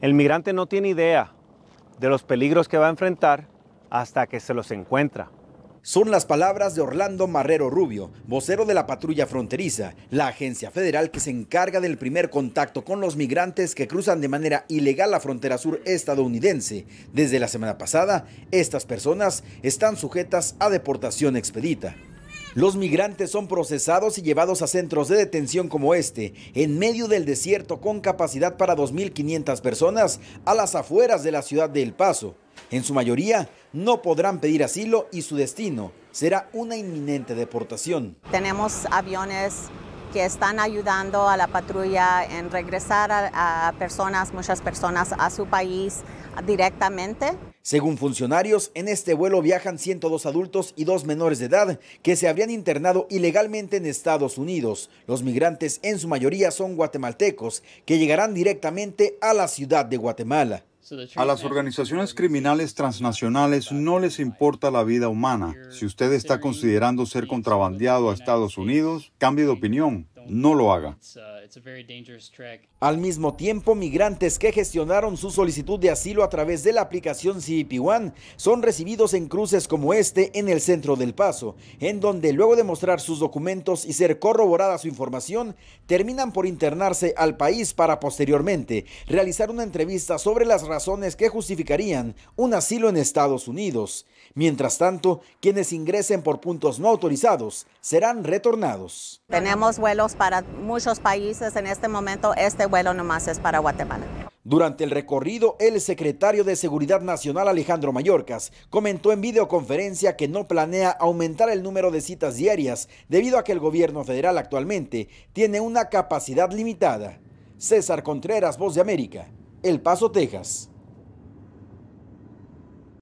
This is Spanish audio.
El migrante no tiene idea de los peligros que va a enfrentar hasta que se los encuentra. Son las palabras de Orlando Marrero Rubio, vocero de la patrulla fronteriza, la agencia federal que se encarga del primer contacto con los migrantes que cruzan de manera ilegal la frontera sur estadounidense. Desde la semana pasada, estas personas están sujetas a deportación expedita. Los migrantes son procesados y llevados a centros de detención como este, en medio del desierto con capacidad para 2.500 personas, a las afueras de la ciudad de El Paso. En su mayoría, no podrán pedir asilo y su destino será una inminente deportación. Tenemos aviones que están ayudando a la patrulla en regresar a, personas, muchas personas a su país directamente. Según funcionarios, en este vuelo viajan 102 adultos y dos menores de edad que se habrían internado ilegalmente en Estados Unidos. Los migrantes en su mayoría son guatemaltecos que llegarán directamente a la ciudad de Guatemala. A las organizaciones criminales transnacionales no les importa la vida humana. Si usted está considerando ser contrabandeado a Estados Unidos, cambie de opinión no lo haga. Uh, al mismo tiempo, migrantes que gestionaron su solicitud de asilo a través de la aplicación CIP One son recibidos en cruces como este en el centro del Paso, en donde luego de mostrar sus documentos y ser corroborada su información, terminan por internarse al país para posteriormente realizar una entrevista sobre las razones que justificarían un asilo en Estados Unidos. Mientras tanto, quienes ingresen por puntos no autorizados serán retornados. Tenemos vuelos para muchos países. En este momento este vuelo nomás es para Guatemala. Durante el recorrido, el secretario de Seguridad Nacional Alejandro Mayorcas, comentó en videoconferencia que no planea aumentar el número de citas diarias debido a que el gobierno federal actualmente tiene una capacidad limitada. César Contreras, Voz de América, El Paso, Texas.